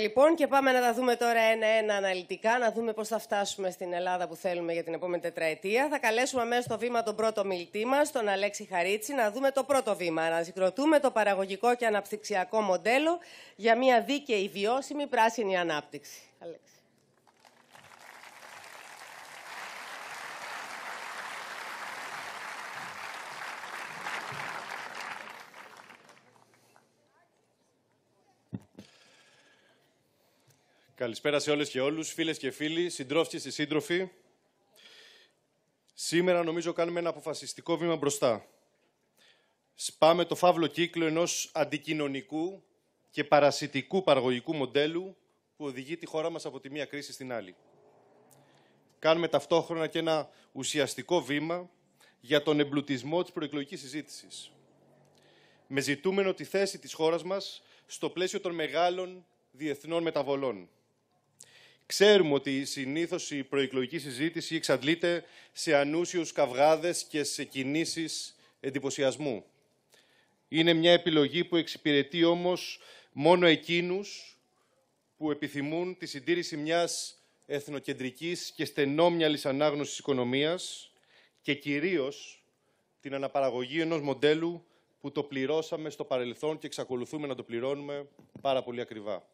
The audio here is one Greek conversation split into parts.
Λοιπόν, και πάμε να τα δούμε τώρα ένα-ένα αναλυτικά, να δούμε πώς θα φτάσουμε στην Ελλάδα που θέλουμε για την επόμενη τετραετία. Θα καλέσουμε αμέσως στο βήμα τον πρώτο μιλτή μας, τον Αλέξη Χαρίτση, να δούμε το πρώτο βήμα. Να συγκροτούμε το παραγωγικό και αναπτυξιακό μοντέλο για μια δίκαιη, βιώσιμη πράσινη ανάπτυξη. Αλέξη. Καλησπέρα σε όλες και όλους, φίλες και φίλοι, συντρόφοι και σύντροφοι. Σήμερα νομίζω κάνουμε ένα αποφασιστικό βήμα μπροστά. Σπάμε το φαύλο κύκλο ενός αντικοινωνικού και παρασιτικού παραγωγικού μοντέλου που οδηγεί τη χώρα μας από τη μία κρίση στην άλλη. Κάνουμε ταυτόχρονα και ένα ουσιαστικό βήμα για τον εμπλουτισμό της προεκλογικής συζήτησης. Με ζητούμενο τη θέση της χώρας μας στο πλαίσιο των μεγάλων διεθνών μεταβολών Ξέρουμε ότι συνήθως η προεκλογική συζήτηση εξαντλείται σε ανούσιους καυγάδες και σε κινήσεις εντυπωσιασμού. Είναι μια επιλογή που εξυπηρετεί όμως μόνο εκείνους που επιθυμούν τη συντήρηση μιας εθνοκεντρικής και στενόμυαλης ανάγνωσης οικονομίας και κυρίως την αναπαραγωγή ενός μοντέλου που το πληρώσαμε στο παρελθόν και εξακολουθούμε να το πληρώνουμε πάρα πολύ ακριβά.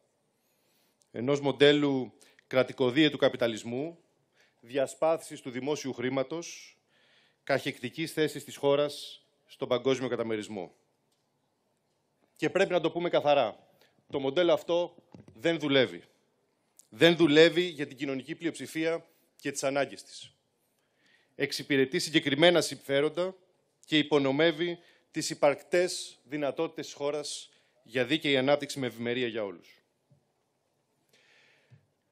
Ενός μοντέλου κρατικοδίαι του καπιταλισμού, διασπάθησης του δημόσιου χρήματος, καχεκτικής θέσης της χώρας στον παγκόσμιο καταμερισμό. Και πρέπει να το πούμε καθαρά. Το μοντέλο αυτό δεν δουλεύει. Δεν δουλεύει για την κοινωνική πλειοψηφία και τις ανάγκες της. Εξυπηρετεί συγκεκριμένα συμφέροντα και υπονομεύει τις υπαρκτές δυνατότητες της χώρας για δίκαιη ανάπτυξη με ευημερία για όλους.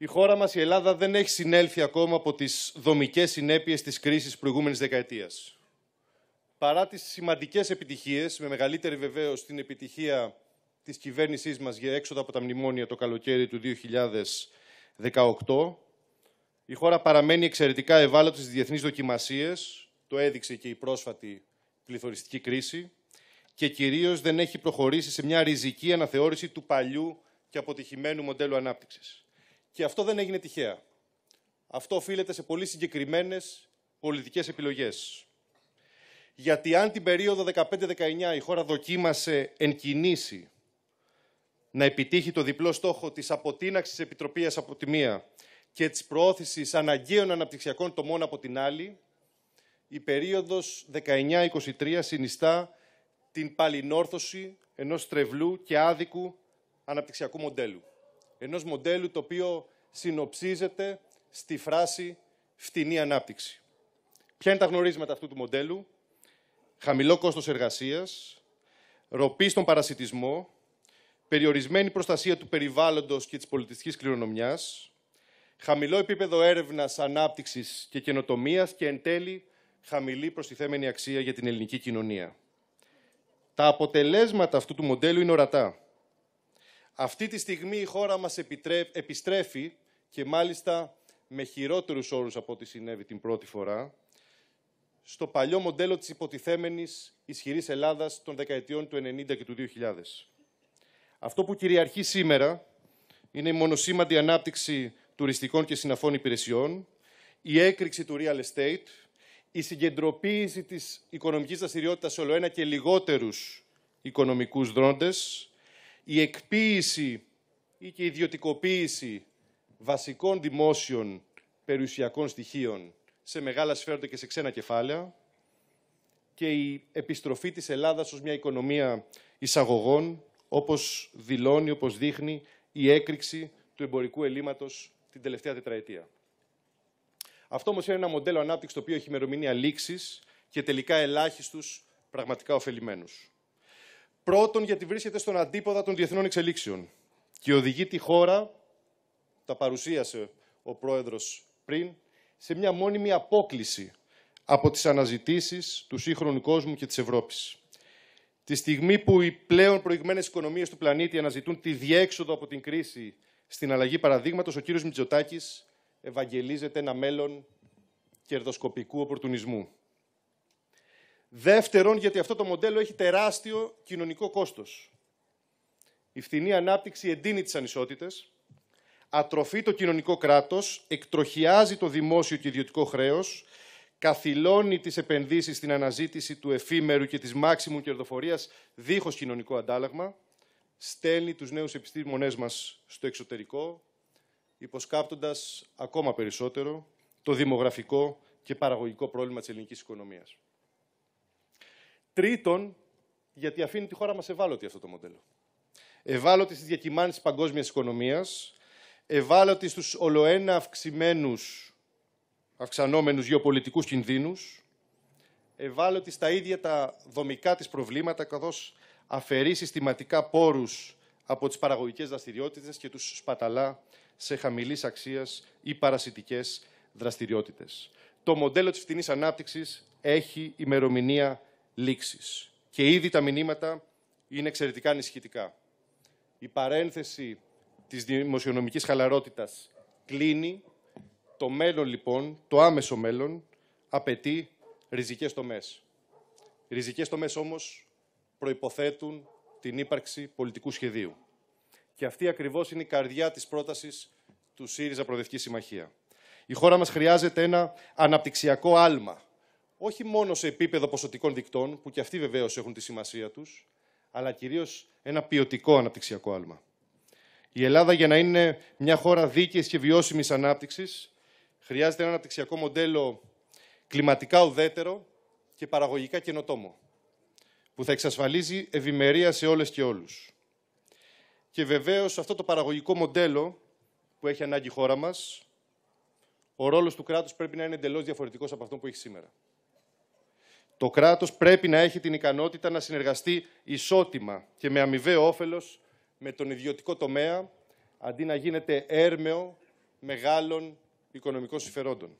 Η χώρα μας, η Ελλάδα, δεν έχει συνέλθει ακόμα από τις δομικές συνέπειες της κρίσης προηγούμενης δεκαετίας. Παρά τις σημαντικές επιτυχίες, με μεγαλύτερη βεβαίως την επιτυχία της κυβέρνησής μας για έξοδα από τα μνημόνια το καλοκαίρι του 2018, η χώρα παραμένει εξαιρετικά ευάλωτη στις διεθνείς δοκιμασίες, το έδειξε και η πρόσφατη πληθωριστική κρίση, και κυρίως δεν έχει προχωρήσει σε μια ριζική αναθεώρηση του παλιού και αποτυχημένου μοντέλου ανάπτυξης. Και αυτό δεν έγινε τυχαία. Αυτό οφείλεται σε πολύ συγκεκριμένες πολιτικές επιλογές. Γιατί αν την περίοδο 15-19 η χώρα δοκίμασε εν κινήσει να επιτύχει το διπλό στόχο της αποτείναξης επιτροπίας από τη μία και της προώθησης αναγκαίων αναπτυξιακών τομών από την άλλη, η περίοδος 19-23 συνιστά την παλινόρθωση ενός τρευλού και άδικου αναπτυξιακού μοντέλου ενός μοντέλου το οποίο συνοψίζεται στη φράση «φτηνή ανάπτυξη». Ποια είναι τα γνωρίσματα αυτού του μοντέλου? Χαμηλό κόστος εργασίας, ροπή στον παρασιτισμό, περιορισμένη προστασία του περιβάλλοντος και της πολιτιστικής κληρονομιάς, χαμηλό επίπεδο έρευνας, ανάπτυξης και καινοτομίας και εν τέλει χαμηλή προστιθέμενη αξία για την ελληνική κοινωνία. Τα αποτελέσματα αυτού του μοντέλου είναι ορατά. Αυτή τη στιγμή η χώρα μας επιστρέφει και μάλιστα με χειρότερους όρους από ό,τι συνέβη την πρώτη φορά, στο παλιό μοντέλο της υποτιθέμενης ισχυρής Ελλάδας των δεκαετιών του 90 και του 2000. Αυτό που κυριαρχεί σήμερα είναι η μονοσήμαντη ανάπτυξη τουριστικών και συναφών υπηρεσιών, η έκρηξη του real estate, η συγκεντρωποίηση της οικονομικής δραστηριότητας σε ολοένα και λιγότερους οικονομικούς δρόντες, η εκποίηση ή και η ιδιωτικοποίηση βασικών δημόσιων περιουσιακών στοιχείων σε μεγάλα σφαίροντα και σε ξένα κεφάλαια και η επιστροφή της Ελλάδας ως μια οικονομία εισαγωγών, όπως δηλώνει, όπως δείχνει η έκρηξη του εμπορικού ελλείμματος την τελευταία τετραετία. Αυτό όμως είναι ένα μοντέλο ανάπτυξης το οποίο έχει ημερομηνία λήξης και τελικά ελάχιστους πραγματικά ωφελημένους. Πρώτον, γιατί βρίσκεται στον αντίποδα των διεθνών εξελίξεων και οδηγεί τη χώρα, τα παρουσίασε ο πρόεδρος πριν, σε μια μόνιμη απόκληση από τις αναζητήσεις του σύγχρονου κόσμου και της Ευρώπης. Τη στιγμή που οι πλέον προηγμένες οικονομίες του πλανήτη αναζητούν τη διέξοδο από την κρίση στην αλλαγή παραδείγματος, ο κύριος Μητσοτάκης ευαγγελίζεται ένα μέλλον κερδοσκοπικού οπορτουνισμού. Δεύτερον, γιατί αυτό το μοντέλο έχει τεράστιο κοινωνικό κόστος. Η φθηνή ανάπτυξη εντείνει τις ανισότητες, ατροφεί το κοινωνικό κράτος, εκτροχιάζει το δημόσιο και ιδιωτικό χρέος, καθυλώνει τις επενδύσεις στην αναζήτηση του εφήμερου και της μάξιμου κερδοφορίας δίχως κοινωνικό αντάλλαγμα, στέλνει τους νέους επιστήμονές μας στο εξωτερικό, υποσκάπτοντας ακόμα περισσότερο το δημογραφικό και παραγωγικό πρόβλημα της ελληνικής οικονομίας. Τρίτον, γιατί αφήνει τη χώρα μας ευάλωτη αυτό το μοντέλο. Ευάλωτη στις διακυμάνσεις παγκόσμιας οικονομίας, ευάλωτη στους ολοένα αυξημένους, αυξανόμενους γεωπολιτικούς κινδύνους, ευάλωτη στα ίδια τα δομικά της προβλήματα, καθώς αφαιρεί συστηματικά πόρους από τις παραγωγικές δραστηριότητες και τους σπαταλά σε χαμηλής αξίας ή παρασιτικές δραστηριότητες. Το μοντέλο της φτηνής ανάπτυξης έχει ημερομηνία και ήδη τα μηνύματα είναι εξαιρετικά ανησυχητικά. Η παρένθεση της δημοσιονομικής χαλαρότητας κλείνει. Το μέλλον, λοιπόν, το άμεσο μέλλον, απαιτεί ριζικές τομές. Ριζικές τομές, όμως, προϋποθέτουν την ύπαρξη πολιτικού σχεδίου. Και αυτή ακριβώς είναι η καρδιά της πρότασης του ΣΥΡΙΖΑ Προοδευτικής Συμμαχίας. Η χώρα μας χρειάζεται ένα αναπτυξιακό άλμα όχι μόνο σε επίπεδο ποσοτικών δικτών, που και αυτοί βεβαίως έχουν τη σημασία τους, αλλά κυρίως ένα ποιοτικό αναπτυξιακό άλμα. Η Ελλάδα, για να είναι μια χώρα δίκαιης και βιώσιμης ανάπτυξης, χρειάζεται ένα αναπτυξιακό μοντέλο κλιματικά ουδέτερο και παραγωγικά καινοτόμο, που θα εξασφαλίζει ευημερία σε όλες και όλους. Και βεβαίως αυτό το παραγωγικό μοντέλο που έχει ανάγκη η χώρα μας, ο ρόλος του κράτους πρέπει να είναι εντελώς διαφορετικός από αυτό που έχει σήμερα. Το κράτος πρέπει να έχει την ικανότητα να συνεργαστεί ισότιμα και με αμοιβαίο όφελος με τον ιδιωτικό τομέα, αντί να γίνεται έρμεο μεγάλων οικονομικών συμφερόντων.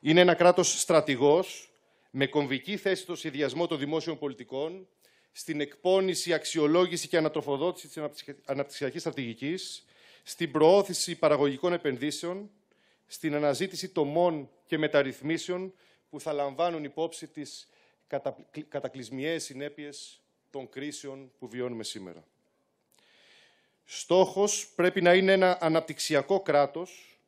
Είναι ένα κράτος στρατηγός, με κομβική θέση στο σχεδιασμό των δημόσιων πολιτικών, στην εκπόνηση, αξιολόγηση και ανατροφοδότηση της αναπτυξιακής στρατηγικής, στην προώθηση παραγωγικών επενδύσεων, στην αναζήτηση τομών και μεταρρυθμίσεων που θα λαμβάνουν υπόψη τις κατακλυσμιαίες συνέπειες των κρίσεων που βιώνουμε σήμερα. Στόχος πρέπει να είναι ένα αναπτυξιακό κράτος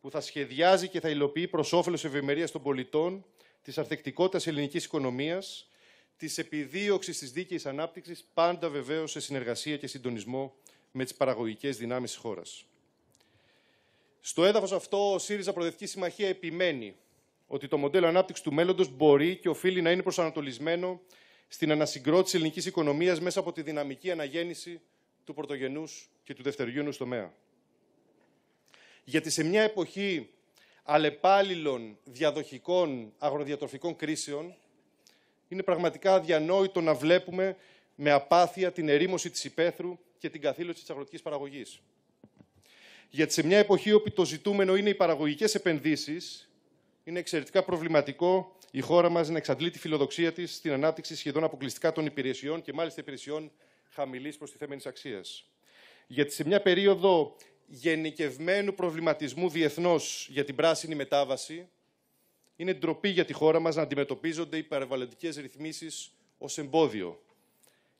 που θα σχεδιάζει και θα υλοποιεί προς όφελος ευημερίας των πολιτών, της αρθεκτικότητας ελληνικής οικονομίας, της επιδίωξης της δίκαιης ανάπτυξης, πάντα βεβαίως σε συνεργασία και συντονισμό με τις παραγωγικές δυνάμεις της χώρας. Στο έδαφος αυτό, ο ΣΥΡΙΖΑ Προδευτική Συμμαχία επιμένει ότι το μοντέλο ανάπτυξης του μέλλοντος μπορεί και οφείλει να είναι προσανατολισμένο στην ανασυγκρότηση ελληνικής οικονομίας μέσα από τη δυναμική αναγέννηση του πρωτογενούς και του δευτεριούνου τομέα. Γιατί σε μια εποχή αλλεπάλληλων διαδοχικών αγροδιατροφικών κρίσεων, είναι πραγματικά αδιανόητο να βλέπουμε με απάθεια την ερήμωση της υπαίθρου και την καθήλωση της αγροτικής παραγωγής. Γιατί σε μια εποχή όπου το ζητούμενο είναι οι παραγωγικές επενδύσεις είναι εξαιρετικά προβληματικό η χώρα μας να εξαντλεί τη φιλοδοξία της στην ανάπτυξη σχεδόν αποκλειστικά των υπηρεσιών και μάλιστα υπηρεσιών χαμηλής προστιθέμενης αξίας. Γιατί σε μια περίοδο γενικευμένου προβληματισμού διεθνώς για την πράσινη μετάβαση, είναι ντροπή για τη χώρα μας να αντιμετωπίζονται οι παρεμβαλλοντικέ ρυθμίσεις ως εμπόδιο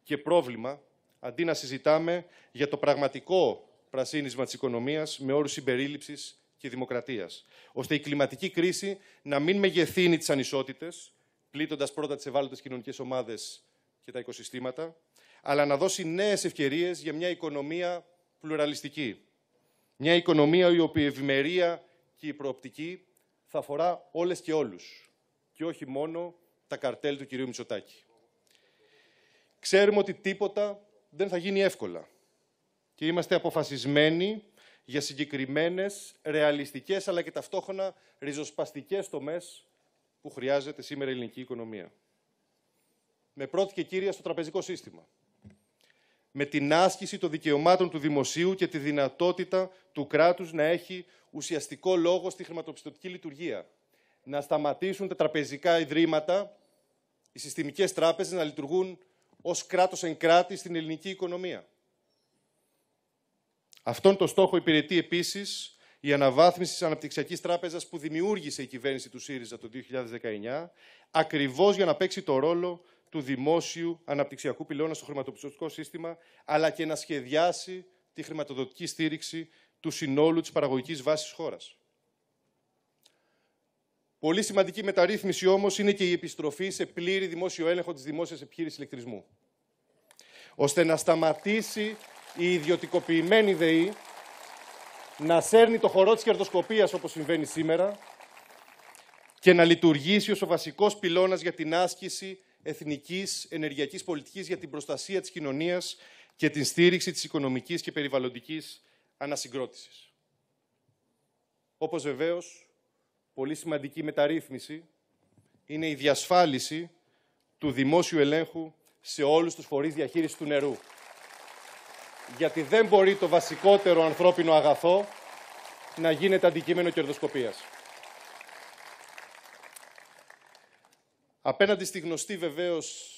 και πρόβλημα, αντί να συζητάμε για το πραγματικό πρασίνισμα της οικονομίας με όρους συμπερίληψης και δημοκρατίας, ώστε η κλιματική κρίση να μην μεγεθύνει τις ανισότητες, πλήττοντας πρώτα τις ευάλωτες κοινωνικές ομάδες και τα οικοσυστήματα, αλλά να δώσει νέες ευκαιρίες για μια οικονομία πλουραλιστική. Μια οικονομία η οποία η ευημερία και η προοπτική θα αφορά όλες και όλους και όχι μόνο τα καρτέλ του κυρίου Μητσοτάκη. Ξέρουμε ότι τίποτα δεν θα γίνει εύκολα και είμαστε αποφασισμένοι για συγκεκριμένες, ρεαλιστικές αλλά και ταυτόχρονα ριζοσπαστικές τομές που χρειάζεται σήμερα η ελληνική οικονομία. Με πρώτη και κύρια στο τραπεζικό σύστημα. Με την άσκηση των δικαιωμάτων του δημοσίου και τη δυνατότητα του κράτους να έχει ουσιαστικό λόγο στη χρηματοπιστωτική λειτουργία. Να σταματήσουν τα τραπεζικά ιδρύματα, οι συστημικές τράπεζες να λειτουργούν ως κράτος εν κράτη στην ελληνική οικονομία. Αυτόν τον στόχο υπηρετεί επίσης η αναβάθμιση της Αναπτυξιακής Τράπεζας που δημιούργησε η κυβέρνηση του ΣΥΡΙΖΑ το 2019, ακριβώς για να παίξει το ρόλο του δημόσιου αναπτυξιακού πυλώνα στο χρηματοπιστωτικό σύστημα, αλλά και να σχεδιάσει τη χρηματοδοτική στήριξη του συνόλου της παραγωγικής βάσης χώρας. Πολύ σημαντική μεταρρύθμιση όμως είναι και η επιστροφή σε πλήρη δημόσιο έλεγχο της δημόσιας επιχείρησης ηλεκτρισμού, ώστε να σταματήσει η ιδιωτικοποιημένη ΔΕΗ να σέρνει το χορό της κερδοσκοπίας όπως συμβαίνει σήμερα και να λειτουργήσει ως ο βασικός πυλώνας για την άσκηση εθνικής ενεργειακής πολιτικής για την προστασία της κοινωνίας και την στήριξη της οικονομικής και περιβαλλοντικής ανασυγκρότησης. Όπως βεβαίως, πολύ σημαντική μεταρρύθμιση είναι η διασφάλιση του δημόσιου ελέγχου σε όλους τους φορείς διαχείρισης του νερού γιατί δεν μπορεί το βασικότερο ανθρώπινο αγαθό να γίνεται αντικείμενο κερδοσκοπίας. Απέναντι στη γνωστή βεβαίως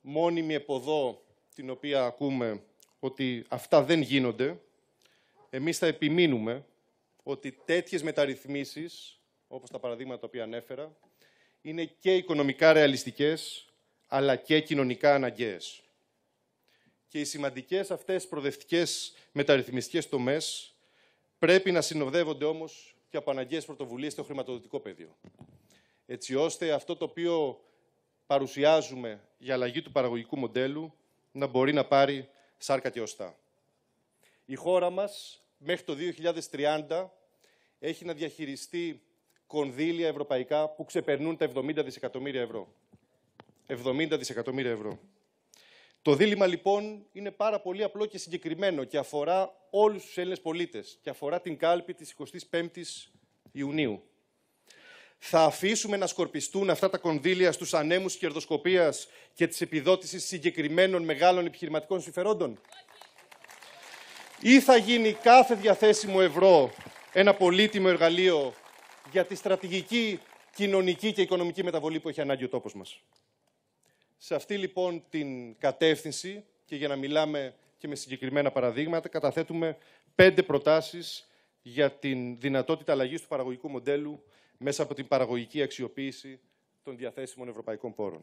μόνιμη εποδό την οποία ακούμε ότι αυτά δεν γίνονται, εμείς θα επιμείνουμε ότι τέτοιες μεταρρυθμίσεις, όπως τα παραδείγματα τα οποία ανέφερα, είναι και οικονομικά ρεαλιστικές, αλλά και κοινωνικά αναγκαίες και οι σημαντικές αυτές προοδευτικές μεταρρυθμιστικές τομές πρέπει να συνοδεύονται όμως και από αναγκαίες πρωτοβουλίες στο χρηματοδοτικό πεδίο. Έτσι ώστε αυτό το οποίο παρουσιάζουμε για αλλαγή του παραγωγικού μοντέλου να μπορεί να πάρει σάρκα και οστά. Η χώρα μας μέχρι το 2030 έχει να διαχειριστεί κονδύλια ευρωπαϊκά που ξεπερνούν τα 70 δισεκατομμύρια ευρώ. 70 δισεκατομμύρια ευρώ. Το δίλημα λοιπόν είναι πάρα πολύ απλό και συγκεκριμένο και αφορά όλους τους Έλληνες πολίτες και αφορά την κάλπη της 25ης Ιουνίου. Θα αφήσουμε να σκορπιστούν αυτά τα κονδύλια στους ανέμους κερδοσκοπίας και της επιδότησης συγκεκριμένων μεγάλων επιχειρηματικών συμφερόντων. Ή θα γίνει κάθε διαθέσιμο ευρώ ένα πολύτιμο εργαλείο για τη στρατηγική, κοινωνική και οικονομική μεταβολή που έχει ανάγκη ο τόπος μας. Σε αυτή λοιπόν την κατεύθυνση και για να μιλάμε και με συγκεκριμένα παραδείγματα, καταθέτουμε πέντε προτάσεις για την δυνατότητα αλλαγής του παραγωγικού μοντέλου μέσα από την παραγωγική αξιοποίηση των διαθέσιμων ευρωπαϊκών πόρων.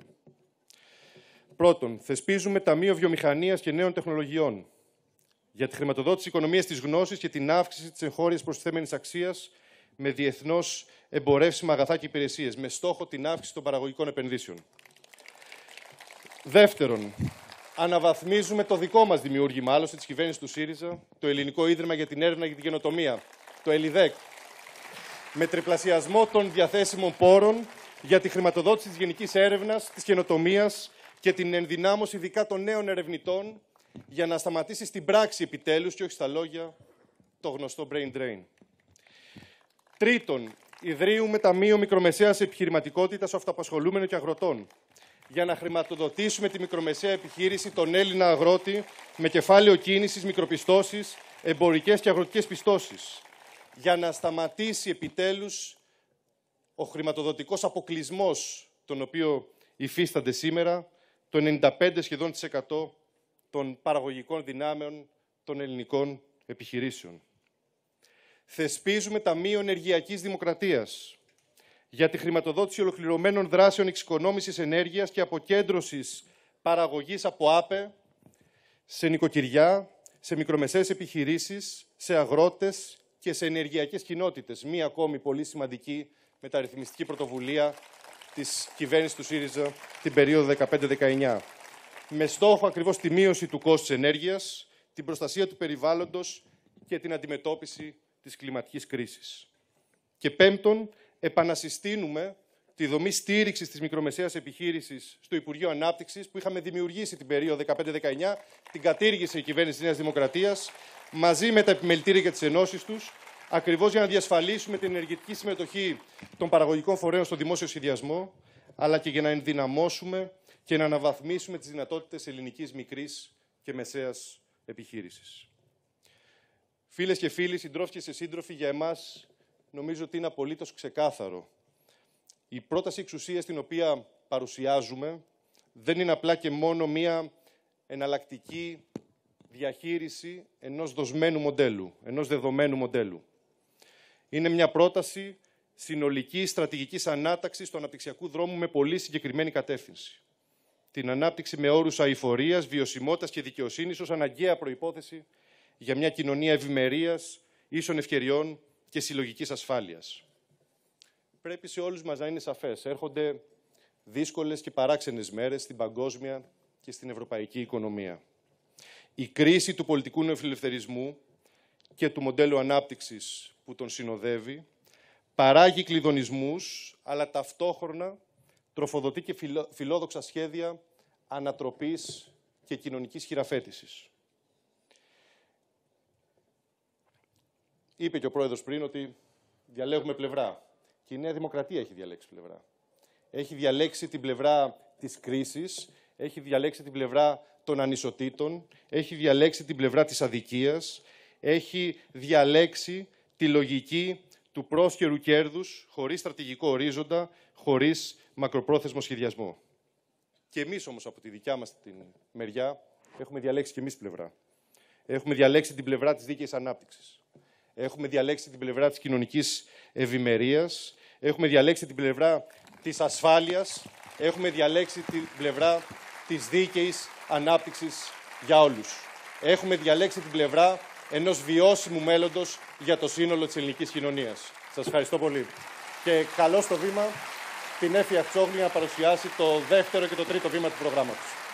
Πρώτον, θεσπίζουμε Ταμείο Βιομηχανίας και Νέων Τεχνολογιών για τη χρηματοδότηση οικονομίας της γνώσης και την αύξηση της εγχώριας προστιθέμενη αξίας με διεθνώς εμπορεύσιμα αγαθά και υπηρεσίες, με στόχο την αύξηση των παραγωγικών επενδύσεων. Δεύτερον, αναβαθμίζουμε το δικό μας δημιούργημα, άλλωστε της κυβέρνησης του ΣΥΡΙΖΑ, το Ελληνικό Ίδρυμα για την Έρευνα και την Καινοτομία, το ΕΛΙΔΕΚ, με τριπλασιασμό των διαθέσιμων πόρων για τη χρηματοδότηση της γενικής έρευνας, της καινοτομίας και την ενδυνάμωση ειδικά των νέων ερευνητών για να σταματήσει στην πράξη επιτέλους και όχι στα λόγια το γνωστό brain drain. Τρίτον, ιδρύουμε Ταμείο Μικρομεσαίας Επιχειρηματικότητας Αυτοαπασχολούμενων και Αγροτών για να χρηματοδοτήσουμε τη μικρομεσαία επιχείρηση, τον Έλληνα αγρότη, με κεφάλαιο κίνησης, μικροπιστώσεις, εμπορικές και αγροτικές πιστώσεις, Για να σταματήσει επιτέλους ο χρηματοδοτικός αποκλεισμός τον οποίο υφίστανται σήμερα, το 95% σχεδόν των παραγωγικών δυνάμεων των ελληνικών επιχειρήσεων. Θεσπίζουμε Ταμείο Ενεργειακής Δημοκρατίας, για τη χρηματοδότηση ολοκληρωμένων δράσεων εξοικονόμησης ενέργειας και αποκέντρωσης παραγωγής από άπε σε νοικοκυριά, σε μικρομεσαίες επιχειρήσεις, σε αγρότες και σε ενεργειακές κοινότητες. Μία ακόμη πολύ σημαντική μεταρρυθμιστική πρωτοβουλία της κυβέρνησης του ΣΥΡΙΖΑ την περίοδο 15-19. Με στόχο ακριβώς τη μείωση του κόστους ενέργειας, την προστασία του περιβάλλοντος και την αντιμετώπιση της κλιματικής κρίσης. Και πέμπτον, επανασυστήνουμε τη δομή στήριξης της μικρομεσαίας επιχείρησης στο Υπουργείο Ανάπτυξης που είχαμε δημιουργήσει την περίοδο 15-19, την κατήργησε η κυβέρνηση της Νέας Δημοκρατίας μαζί με τα επιμελητήρια και τις ενώσεις τους, ακριβώς για να διασφαλίσουμε την ενεργητική συμμετοχή των παραγωγικών φορέων στο δημόσιο σχεδιασμό, αλλά και για να ενδυναμώσουμε και να αναβαθμίσουμε τις δυνατότητες ελληνικής μικρής και μεσαίας επιχείρησης. Φίλες και φίλοι, συντρόφοι και σύντροφοι, για εμάς νομίζω ότι είναι απολύτως ξεκάθαρο. Η πρόταση εξουσίας την οποία παρουσιάζουμε δεν είναι απλά και μόνο μία εναλλακτική διαχείριση ενός δοσμένου μοντέλου, ενός δεδομένου μοντέλου. Είναι μια πρόταση συνολική στρατηγικής ανάταξης του αναπτυξιακού δρόμου με πολύ συγκεκριμένη κατεύθυνση. Την ανάπτυξη με όρους αηφορίας, βιωσιμότητας και δικαιοσύνης ως αναγκαία προϋπόθεση για μια κοινωνία ευημερίας, ίσων ευκαιριών και συλλογικής ασφάλειας. Πρέπει σε όλους μας να είναι σαφές. Έρχονται δύσκολες και παράξενες μέρες στην παγκόσμια και στην ευρωπαϊκή οικονομία. Η κρίση του πολιτικού νεοφιλελευθερισμού και του μοντέλου ανάπτυξης που τον συνοδεύει παράγει κλειδονισμούς, αλλά ταυτόχρονα τροφοδοτεί και φιλόδοξα σχέδια ανατροπής και κοινωνικής χειραφέτησης. Είπε και ο πρόεδρος πριν ότι διαλέγουμε πλευρά. Και η Νέα Δημοκρατία έχει διαλέξει πλευρά. Έχει διαλέξει την πλευρά της κρίσης, έχει διαλέξει την πλευρά των ανισοτήτων, έχει διαλέξει την πλευρά της αδικίας, έχει διαλέξει τη λογική του πρόσχερου κέρδους, χωρίς στρατηγικό ορίζοντα, χωρίς μακροπρόθεσμο σχεδιασμό. Και εμείς όμως από τη δικιά μας την μεριά έχουμε διαλέξει και εμείς πλευρά. Έχουμε διαλέξει την πλευρά της δίκαιης ανάπτυξης. Έχουμε διαλέξει την πλευρά της κοινωνικής ευημερίας, έχουμε διαλέξει την πλευρά της ασφάλειας, έχουμε διαλέξει την πλευρά της δίκαιης ανάπτυξης για όλους. Έχουμε διαλέξει την πλευρά ενός βιώσιμου μέλλοντος για το σύνολο της ελληνικής κοινωνίας. Σας ευχαριστώ πολύ. Και καλό στο βήμα την Έφη Αξόγλη να παρουσιάσει το δεύτερο και το τρίτο βήμα του προγράμματος.